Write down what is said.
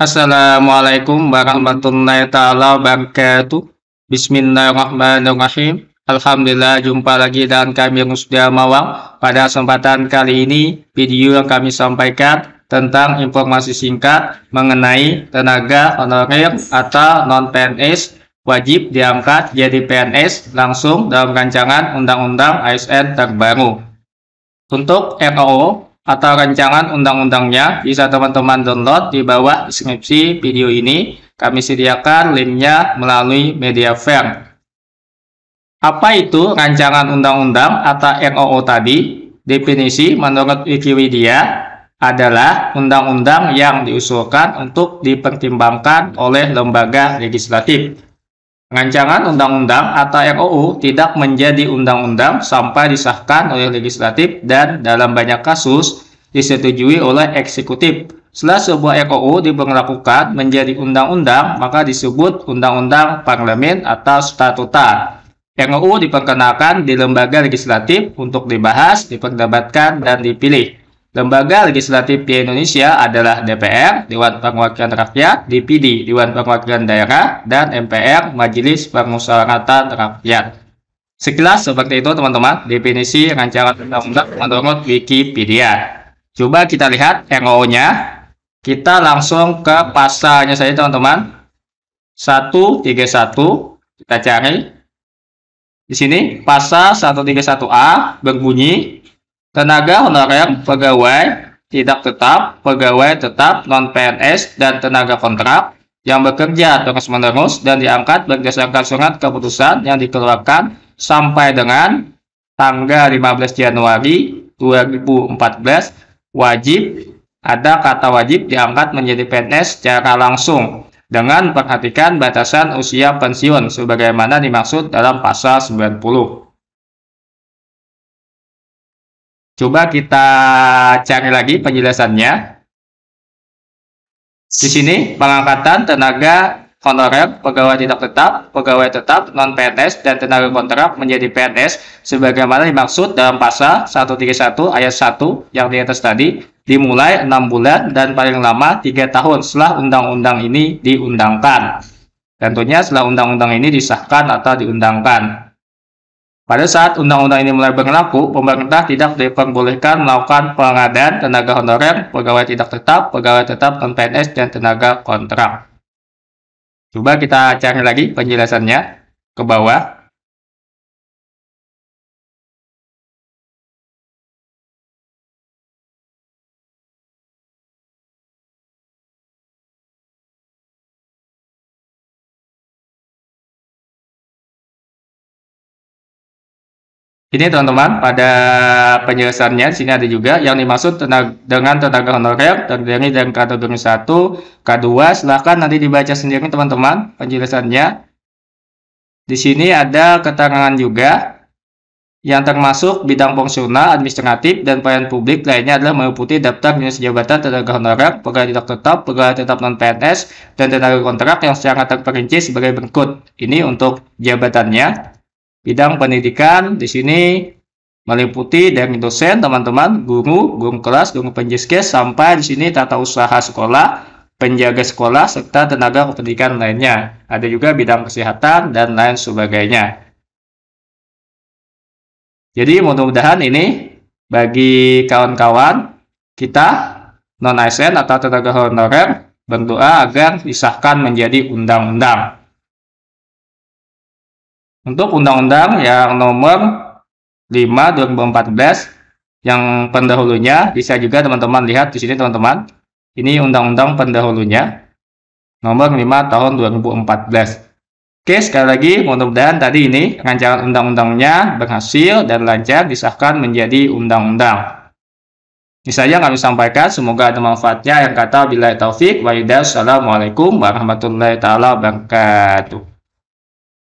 Assalamualaikum warahmatullahi taala wabarakatuh. Bismillahirrahmanirrahim. Alhamdulillah jumpa lagi dan kami sudah Mawang. Pada kesempatan kali ini video yang kami sampaikan tentang informasi singkat mengenai tenaga honorer atau non PNS wajib diangkat jadi PNS langsung dalam rancangan Undang-Undang ASN terbaru. Untuk RO atau rancangan undang-undangnya bisa teman-teman download di bawah deskripsi video ini. Kami sediakan linknya melalui media fair. Apa itu rancangan undang-undang atau ROO tadi? Definisi menurut Wikipedia adalah undang-undang yang diusulkan untuk dipertimbangkan oleh lembaga legislatif Rancangan undang-undang atau RUU tidak menjadi undang-undang sampai disahkan oleh legislatif dan dalam banyak kasus disetujui oleh eksekutif. Setelah sebuah RUU diberlakukan menjadi undang-undang, maka disebut undang-undang parlemen atau statuta. RUU diperkenalkan di lembaga legislatif untuk dibahas, diperdebatkan, dan dipilih. Lembaga legislatif di Indonesia adalah DPR, Dewan Perwakilan Rakyat, DPD, Dewan Perwakilan Daerah, dan MPR, Majelis Permusyawaratan Rakyat. Sekilas seperti itu teman-teman, definisi rancangan undang-undang menurut Wikipedia. Coba kita lihat ro nya Kita langsung ke pasalnya saja teman-teman. 131 kita cari. Di sini pasal 131A berbunyi Tenaga honorer, pegawai, tidak tetap, pegawai tetap, non-PNS, dan tenaga kontrak yang bekerja terus-menerus dan diangkat berdasarkan surat keputusan yang dikeluarkan sampai dengan tanggal 15 Januari 2014 wajib ada kata wajib diangkat menjadi PNS secara langsung dengan perhatikan batasan usia pensiun sebagaimana dimaksud dalam pasal 90. Coba kita cari lagi penjelasannya. Di sini pengangkatan tenaga honorer, pegawai tidak tetap, pegawai tetap, non-PNS, dan tenaga kontrak menjadi PNS sebagaimana dimaksud dalam pasal 131 ayat 1 yang di atas tadi dimulai 6 bulan dan paling lama 3 tahun setelah undang-undang ini diundangkan. Tentunya setelah undang-undang ini disahkan atau diundangkan. Pada saat undang-undang ini mulai berlaku, pemerintah tidak diperbolehkan melakukan pengadaan tenaga honorer, pegawai tidak tetap, pegawai tetap non PNS, dan tenaga kontrak. Coba kita cari lagi penjelasannya ke bawah. Ini teman-teman, pada penjelasannya di sini ada juga yang dimaksud tenaga, dengan tenaga honorer terdiri dari kategori 1, K2. Silahkan nanti dibaca sendiri teman-teman penjelasannya. Di sini ada keterangan juga yang termasuk bidang fungsional, administratif, dan pelayan publik lainnya adalah meliputi daftar jenis jabatan tenaga honorer, pegawai tidak tetap, pegawai tetap non-PNS, dan tenaga kontrak yang secara terperinci sebagai berikut. Ini untuk jabatannya bidang pendidikan di sini meliputi dari dosen, teman-teman, guru, guru kelas, guru penjiskes, sampai di sini tata usaha sekolah, penjaga sekolah, serta tenaga pendidikan lainnya. Ada juga bidang kesehatan dan lain sebagainya. Jadi mudah-mudahan ini bagi kawan-kawan kita non-ASN atau tenaga honorer berdoa agar disahkan menjadi undang-undang untuk Undang-Undang yang nomor 5 2014 yang pendahulunya bisa juga teman-teman lihat di sini teman-teman. Ini Undang-Undang pendahulunya nomor 5 tahun 2014. Oke, sekali lagi mudah-mudahan tadi ini rancangan undang-undangnya berhasil dan lancar disahkan menjadi undang-undang. Ini saja kami sampaikan, semoga ada manfaatnya. Yang kata bila taufik, wa'idah, Assalamualaikum warahmatullahi taala wabarakatuh.